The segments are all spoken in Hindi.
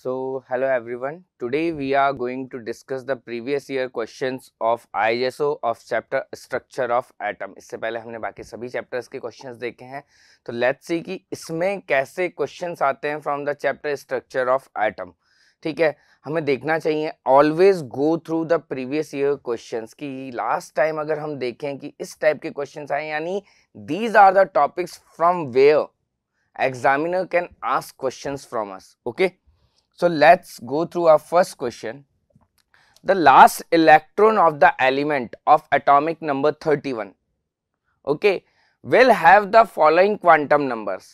So hello everyone. Today we are going to discuss the previous year questions of ISO of chapter structure of atom. इससे पहले हमने बाकी सभी chapters के questions देखे हैं तो let's see कि इसमें कैसे questions आते हैं from the chapter structure of atom. ठीक है हमें देखना चाहिए always go through the previous year questions कि लास्ट टाइम अगर हम देखें कि इस टाइप के क्वेश्चंस आए यानी these are the topics from where examiner can ask questions from us okay okay? So let's go through our first question. The last electron of the element of atomic number 31 okay, will have the following quantum numbers.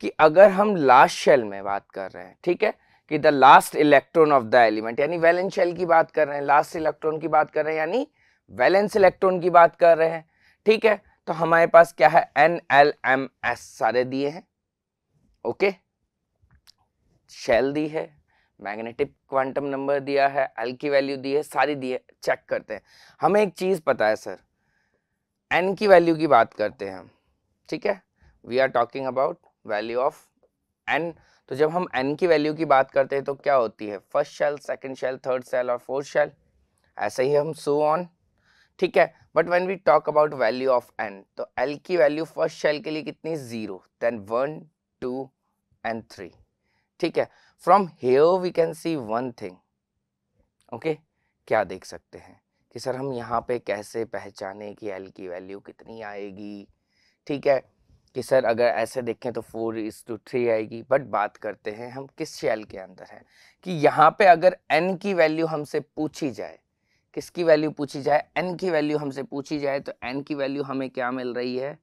कि अगर हम लास्ट शेल में बात कर रहे हैं ठीक है कि the last electron of the element यानी वैलेंस शेल की बात कर रहे हैं लास्ट इलेक्ट्रॉन की बात कर रहे हैं यानी वैलेंस इलेक्ट्रॉन की बात कर रहे हैं ठीक है तो हमारे पास क्या है एन एल एम एस सारे दिए हैं ओके okay? शेल दी है मैग्नेटिक क्वांटम नंबर दिया है एल की वैल्यू दी है सारी दी है चेक करते हैं हमें एक चीज़ पता है सर एन की वैल्यू की बात करते हैं हम ठीक है we are talking about value of N तो जब हम एन की वैल्यू की बात करते हैं तो क्या होती है first shell second shell third shell और फोर्थ शेल ऐसे ही हम सो ऑन ठीक है but when we talk about value of N तो एल की वैल्यू फर्स्ट शेल के लिए कितनी zero then one two and three ठीक है from here we can see one thing okay क्या देख सकते हैं कि सर हम यहाँ पे कैसे पहचाने कि एल की वैल्यू कितनी आएगी ठीक है कि सर अगर ऐसे देखें तो फोर इज टू थ्री आएगी बट बात करते हैं हम किस शेल के अंदर हैं कि यहाँ पे अगर एन की वैल्यू हमसे पूछी जाए किसकी वैल्यू पूछी जाए एन की वैल्यू हमसे पूछी जाए तो एन की वैल्यू हमें क्या मिल रही है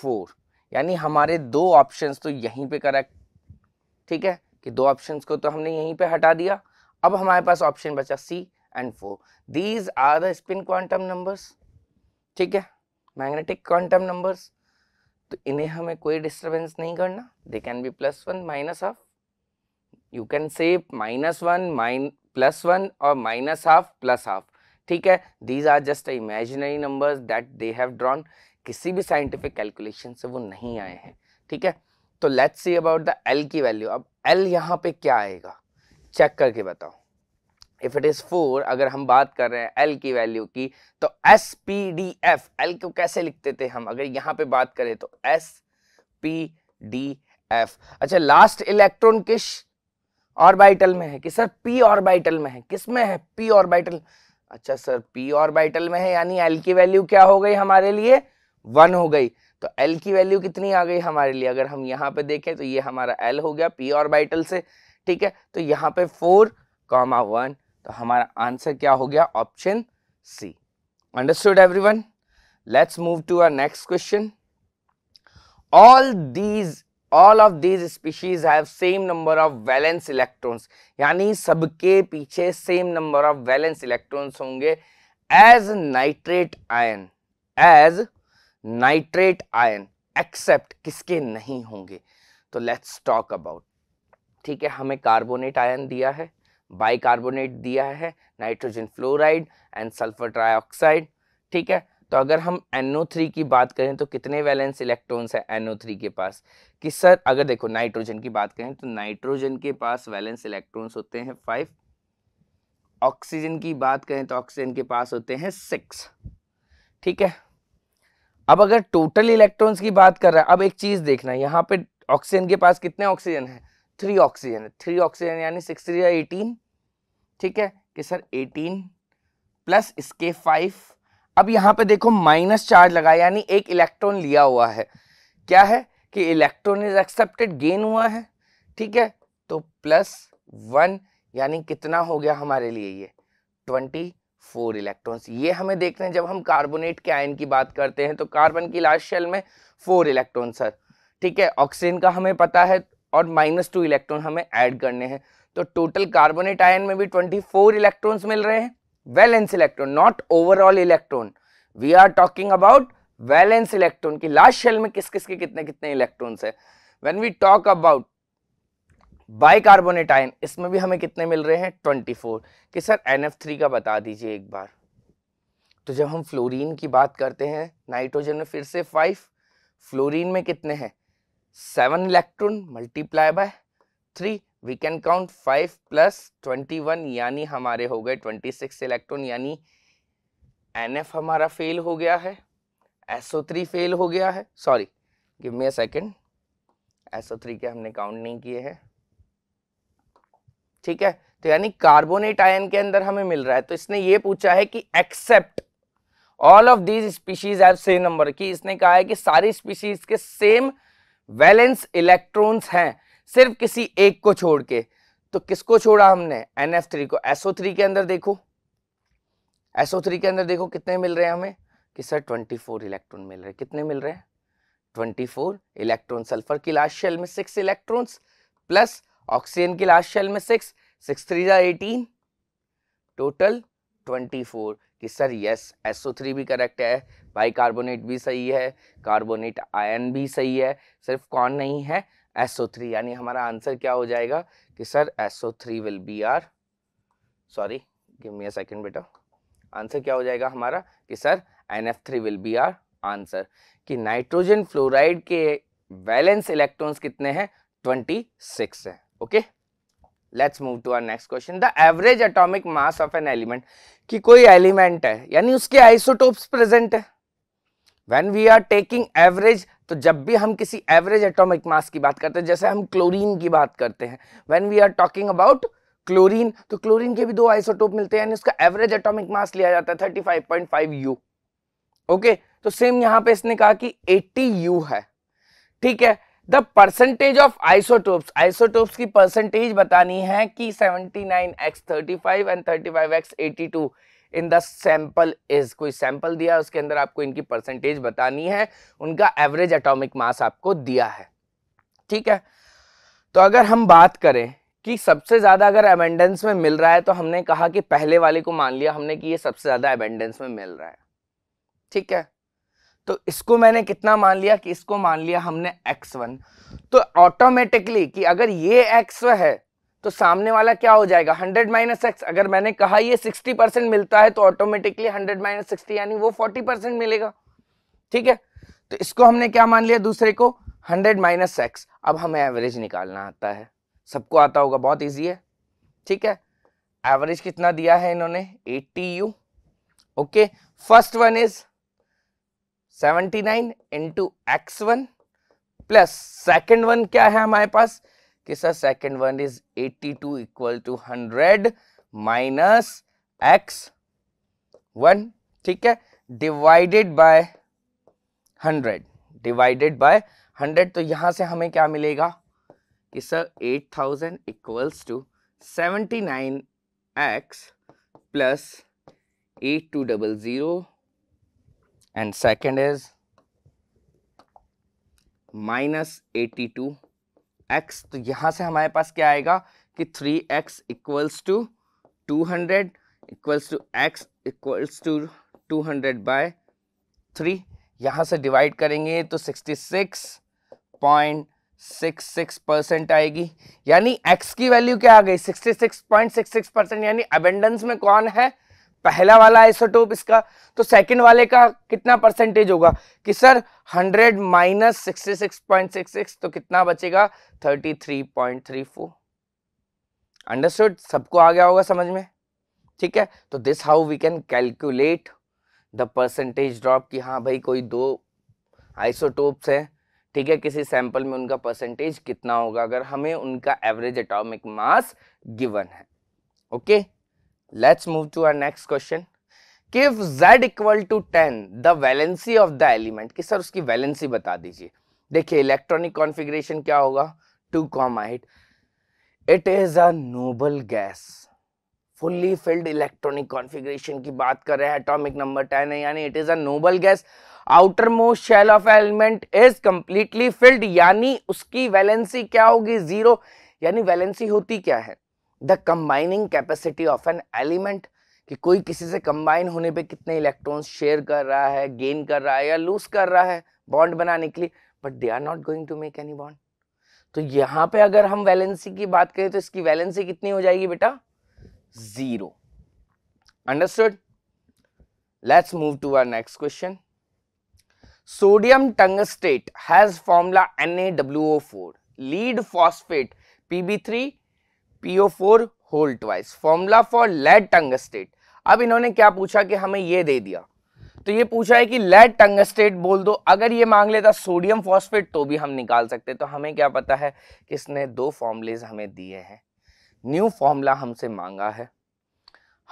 फोर यानी हमारे दो ऑप्शंस तो यहीं पे करेक्ट ठीक है कि दो ऑप्शंस को तो हमने यहीं पे हटा दिया अब हमारे पास ऑप्शन बचा C and four these are the spin quantum numbers ठीक है मैग्नेटिक क्वांटम नंबर्स तो इन्हें हमें कोई डिस्टर्बेंस नहीं करना they can be plus one minus half you can say minus one mine plus one और माइनस हाफ प्लस हाफ ठीक है these are just imaginary numbers that they have drawn किसी भी साइंटिफिक कैलकुलेशन से वो नहीं आए हैं ठीक है तो let's see about the L की वैल्यू अब एल यहाँ पे क्या आएगा चेक करके बताओ इफ इट इज फोर अगर हम बात कर रहे हैं एल की वैल्यू की तो S P D F L को कैसे लिखते थे हम अगर यहाँ पे बात करें तो एस पी डी एफ अच्छा लास्ट इलेक्ट्रॉन किस ऑर्बिटल में है कि सर पी ऑर्बिटल में है किस में है पी ऑर्बिटल अच्छा सर पी ऑर्बिटल में है यानी एल की वैल्यू क्या हो गई हमारे लिए वन हो गई तो एल की वैल्यू कितनी आ गई हमारे लिए अगर हम यहाँ पे देखें तो ये हमारा एल हो गया पी ऑर्बिटल से ठीक है तो यहाँ पे फोर कॉमा वन तो हमारा आंसर क्या हो गया option C understood one let's move to our next question all these all of these species have same number of valence electrons यानी सबके पीछे same number of valence electrons होंगे as nitrate ion as nitrate ion except किसके नहीं होंगे तो लेट्स टॉक अबाउट ठीक है हमें कार्बोनेट आयन दिया है बाइकार्बोनेट दिया है nitrogen fluoride and sulphur trioxide ठीक है तो अगर हम NO3 की बात करें तो कितने वैलेंस इलेक्ट्रॉन्स हैं NO3 के पास कि सर अगर देखो नाइट्रोजन की बात करें तो नाइट्रोजन के पास वैलेंस इलेक्ट्रॉन्स होते हैं फाइव ऑक्सीजन की बात करें तो ऑक्सीजन के पास होते हैं सिक्स ठीक है अब अगर टोटल इलेक्ट्रॉन्स की बात कर रहा है अब एक चीज देखना यहाँ पे ऑक्सीजन के पास कितने ऑक्सीजन है थ्री ऑक्सीजन है थ्री ऑक्सीजन यानी सिक्स थ्री या एटीन ठीक है कि सर एटीन प्लस इसके फाइव अब यहाँ पे देखो माइनस चार्ज लगा यानी एक इलेक्ट्रॉन लिया हुआ है क्या है कि इलेक्ट्रॉन इज एक्सेप्टेड गेन हुआ है ठीक है तो प्लस वन यानी कितना हो गया हमारे लिए ये ट्वेंटी फोर इलेक्ट्रॉन्स ये हमें देखते हैं जब हम कार्बोनेट के आयन की बात करते हैं तो कार्बन की लास्ट शेल में फोर इलेक्ट्रॉन सर ठीक है ऑक्सीजन का हमें पता है और माइनस टू इलेक्ट्रॉन हमें ऐड करने हैं तो टोटल कार्बोनेट आयन में भी ट्वेंटी फोर इलेक्ट्रॉन्स मिल रहे हैं valence electron not overall electron we are talking about valence electron की लास्ट शेल में किस किस के कितने कितने इलेक्ट्रॉन्स है when we talk about bicarbonate ion इसमें भी हमें कितने मिल रहे हैं 24 कि सर NF3 का बता दीजिए एक बार तो जब हम फ्लोरीन की बात करते हैं नाइट्रोजन में फिर से फाइव फ्लोरीन में कितने हैं seven electron multiply by three we can count five plus twenty one यानी हमारे हो गए ट्वेंटी सिक्स इलेक्ट्रॉन यानी NF हमारा फेल हो गया है SO3 फेल हो गया है sorry give me a second SO3 के हमने काउंट नहीं किए हैं ठीक है तो यानी कार्बोनेट आयन के अंदर हमें मिल रहा है तो इसने ये पूछा है कि except all of these species have same number की इसने कहा है कि सारी स्पीशीज के सेम वैलेंस इलेक्ट्रॉन्स हैं सिर्फ किसी एक को छोड़ के तो किसको छोड़ा हमने NF3 को SO3 के अंदर देखो SO3 के अंदर देखो कितने मिल रहे हैं हमें कि सर 24 इलेक्ट्रॉन मिल रहे कितने मिल रहे हैं 24 इलेक्ट्रॉन सल्फर की लास्ट शेल में 6 इलेक्ट्रॉन्स प्लस ऑक्सीजन की लास्ट शेल में सिक्स सिक्स थ्री ज़ा एटीन टोटल ट्वेंटी फोर कि सर यस एसओ थ्री भी करेक्ट है बाई कार्बोनेट भी सही है कार्बोनेट आयन भी सही है सिर्फ कौन नहीं है एसओ थ्री यानी हमारा आंसर क्या हो जाएगा कि sir SO three will be our sorry give me a second बेटा आंसर क्या हो जाएगा हमारा कि sir N F three will be our answer कि नाइट्रोजन फ्लोराइड के वैलेंस इलेक्ट्रॉन्स कितने हैं ट्वेंटी सिक्स है okay let's move to our next question the average atomic mass of an element कि कोई एलिमेंट है यानी उसके आइसोटोप्स प्रेजेंट है when we are taking average तो जब भी हम किसी एवरेज एटॉमिक मास की बात करते हैं जैसे हम क्लोरीन की बात करते हैं when we are talking about chlorine तो क्लोरीन के भी दो आइसोटोप मिलते हैं यानी उसका एवरेज एटॉमिक मास लिया जाता है थर्टी यू ओके तो सेम यहां पर इसने कहा कि 80 यू है ठीक है the percentage of isotopes isotopes की परसेंटेज बतानी है कि 79x35 and 35x82 in the sample is कोई सैंपल दिया उसके अंदर आपको इनकी परसेंटेज बतानी है उनका एवरेज एटॉमिक मास आपको दिया है ठीक है तो अगर हम बात करें कि सबसे ज़्यादा अगर अबेंडेंस में मिल रहा है तो हमने कहा कि पहले वाले को मान लिया हमने कि ये सबसे ज़्यादा अबेंडेंस में मिल रहा है ठीक है तो इसको मैंने कितना मान लिया कि इसको मान लिया हमने x1 तो ऑटोमेटिकली कि अगर ये x है तो सामने वाला क्या हो जाएगा 100 माइनस एक्स अगर मैंने कहा ये 60 परसेंट मिलता है तो ऑटोमेटिकली 100 माइनस सिक्सटी यानी वो 40 परसेंट मिलेगा ठीक है तो इसको हमने क्या मान लिया दूसरे को 100 माइनस एक्स अब हमें एवरेज निकालना आता है सबको आता होगा बहुत ईजी है ठीक है एवरेज कितना दिया है इन्होंने eighty u okay first one is seventy nine into x one plus second one क्या है हमारे पास कि sir second one is 82 to equal to hundred minus x one ठीक है divided by hundred divided by hundred तो यहां से हमें क्या मिलेगा कि sir eight thousand equals to seventy nine x plus eight two double zero and second is minus eighty two x तो यहाँ से हमारे पास क्या आएगा कि three x equals to two hundred equals to x equals to two hundred by three यहां से डिवाइड करेंगे तो sixty six point six six percent आएगी यानी एक्स की वैल्यू क्या आ गई sixty six point six six percent यानी अबेंडेंस में कौन है पहला वाला आइसोटोप इसका तो सेकंड वाले का कितना परसेंटेज होगा कि सर 100 माइनस सिक्सटी तो कितना बचेगा 33.34 अंडरस्टूड सबको आ गया होगा समझ में ठीक है तो this how we can calculate the percentage drop कि हाँ भाई कोई दो आइसोटोप्स हैं ठीक है किसी सैंपल में उनका परसेंटेज कितना होगा अगर हमें उनका एवरेज एटॉमिक मास गिवन है okay okay? let's move to our next question give z equal to ten the valency of the element कि सर उसकी वैलेंसी बता दीजिए देखिए इलेक्ट्रॉनिक कॉन्फ़िगरेशन क्या होगा two comma eight it is a gas fully filled electronic configuration की बात कर रहे हैं एटॉमिक नंबर टेन है यानी it is noble gas outermost shell of element is completely filled यानी उसकी वैलेंसी क्या होगी जीरो यानी वैलेंसी होती क्या है the combining capacity of an element कि कोई किसी से कंबाइन होने पे कितने इलेक्ट्रॉन्स शेयर कर रहा है गेन कर रहा है या लूज कर रहा है बॉन्ड बनाने के लिए but they are not going to make any bond तो यहां पे अगर हम वैलेंसी की बात करें तो इसकी वैलेंसी कितनी हो जाएगी बेटा zero understood let's move to our next question sodium tungstate has O four lead phosphate P B three PO4 whole twice formula for lead tungstate अब इन्होंने क्या पूछा कि हमें ये दे दिया तो ये पूछा है कि लेड टंगस्टेट बोल दो अगर ये मांग लेता सोडियम फॉस्फेट तो भी हम निकाल सकते तो हमें क्या पता है कि इसने दो फॉर्मूलेज हमें दिए हैं न्यू फॉर्मूला हमसे मांगा है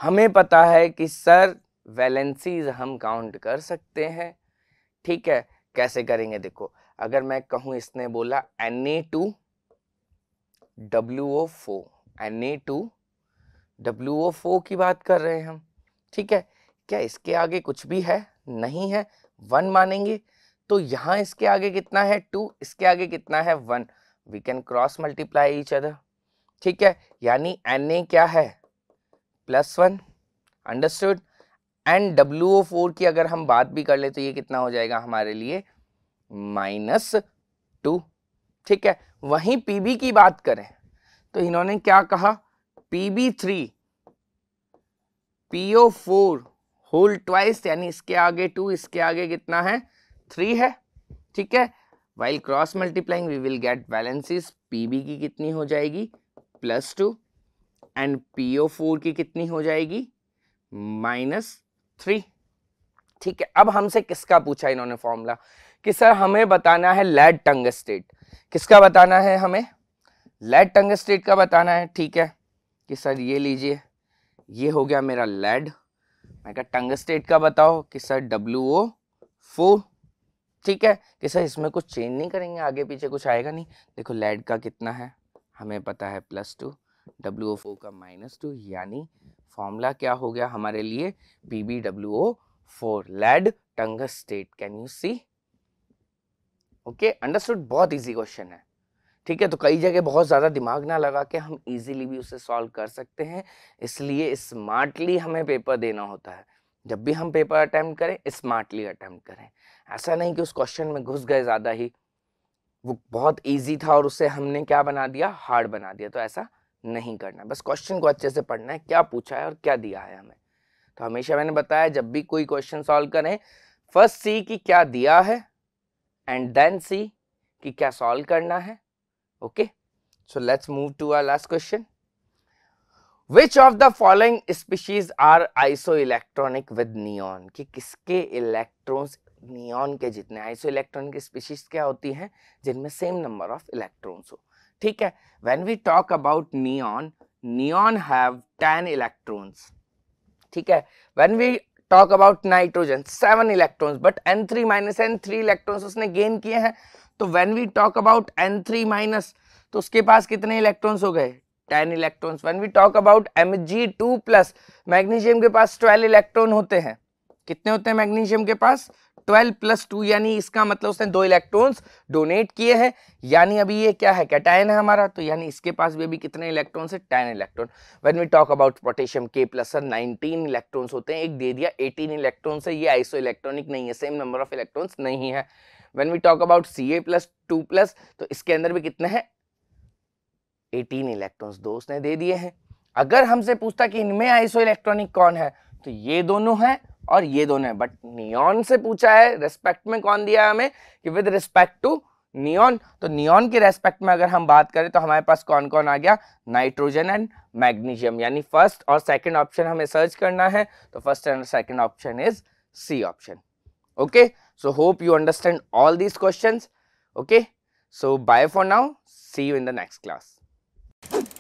हमें पता है कि सर वैलेंसीज हम काउंट कर सकते हैं ठीक है कैसे करेंगे देखो अगर मैं कहूं इसने बोला N A Na2 WO4 N A two W O four की बात कर रहे हैं हम ठीक है क्या इसके आगे कुछ भी है नहीं है वन मानेंगे तो यहाँ इसके आगे कितना है टू इसके आगे कितना है one we can cross multiply each other ठीक है यानी एन ए क्या है plus one understood and W O four की अगर हम बात भी कर ले तो ये कितना हो जाएगा हमारे लिए माइनस टू ठीक है वहीं पी बी की बात करें तो इन्होंने क्या कहा P B three P O four whole twice यानी इसके आगे टू इसके आगे कितना है थ्री है ठीक है while cross multiplying we will get valencies P B की कितनी हो जाएगी plus two and P O four की कितनी हो जाएगी माइनस थ्री ठीक है अब हमसे किसका पूछा इन्होंने फॉर्मूला कि सर हमें बताना है लेड टंग स्टेट किसका बताना है हमें लेड टंगस्टेट का बताना है ठीक है कि सर ये लीजिए ये हो गया मेरा लेड मैं कहा टंगस्टेट का बताओ कि सर डब्ल्यू ओ फोर ठीक है कि सर इसमें कुछ चेंज नहीं करेंगे आगे पीछे कुछ आएगा नहीं देखो लेड का कितना है हमें पता है plus two W O four का माइनस टू यानी फॉर्मूला क्या हो गया हमारे लिए P B W O four lead tungstate can you see okay understood बहुत ईजी क्वेश्चन है ठीक है तो कई जगह बहुत ज़्यादा दिमाग ना लगा के हम इजीली भी उसे सॉल्व कर सकते हैं इसलिए स्मार्टली हमें पेपर देना होता है जब भी हम पेपर अटैम्प्ट करें स्मार्टली अटैम्प्ट करें ऐसा नहीं कि उस क्वेश्चन में घुस गए ज़्यादा ही वो बहुत ईजी था और उसे हमने क्या बना दिया हार्ड बना दिया तो ऐसा नहीं करना बस क्वेश्चन को अच्छे से पढ़ना है क्या पूछा है और क्या दिया है हमें तो हमेशा मैंने बताया जब भी कोई क्वेश्चन सॉल्व करें फर्स्ट सी कि क्या दिया है एंड देन सी कि क्या सॉल्व करना है okay so let's move to our last question which of the following species are isoelectronic with neon ki kiske electrons neon ke jitne isoelectronic species kya hoti hain jinme same number of electrons ho theek hai when we talk about neon neon have 10 electrons theek hai when we talk about nitrogen seven electrons but n3 minus n3 electrons usne gain kiye hain तो when we talk about N three minus तो उसके पास कितने इलेक्ट्रॉन्स हो गए ten electrons when we talk about two plus magnesium के पास ट्वेल्व इलेक्ट्रॉन होते हैं कितने होते हैं मैग्नीशियम के पास 12 प्लस टू यानी इसका मतलब उसने दो इलेक्ट्रॉन्स डोनेट किए हैं यानी अभी ये क्या है कैटायन है हमारा तो यानी इसके पास भी अभी कितने इलेक्ट्रॉन है ten electron when we talk about potassium के प्लस सर नाइनटीन इलेक्ट्रॉन्स होते हैं एक दे दिया 18 इलेक्ट्रॉन्स है ये आइसो इलेक्ट्रॉनिक नहीं है सेम नंबर ऑफ इलेक्ट्रॉन्स नहीं है when we talk about C A plus two plus तो इसके अंदर भी कितने हैं एटीन इलेक्ट्रॉन्स दोस्त ने दे दिए हैं अगर हमसे पूछता कि इनमें आइसो इलेक्ट्रॉनिक कौन है तो ये दोनों हैं और ये दोनों है बट नियॉन से पूछा है रेस्पेक्ट में कौन दिया हमें कि विद रिस्पेक्ट टू नियॉन तो नियॉन के रेस्पेक्ट में अगर हम बात करें तो हमारे पास कौन कौन आ गया नाइट्रोजन एंड मैग्नीशियम यानी फर्स्ट और सेकंड ऑप्शन हमें सर्च करना है तो first and second option is C option okay So hope you understand all these questions. Okay. So bye for now. See you in the next class.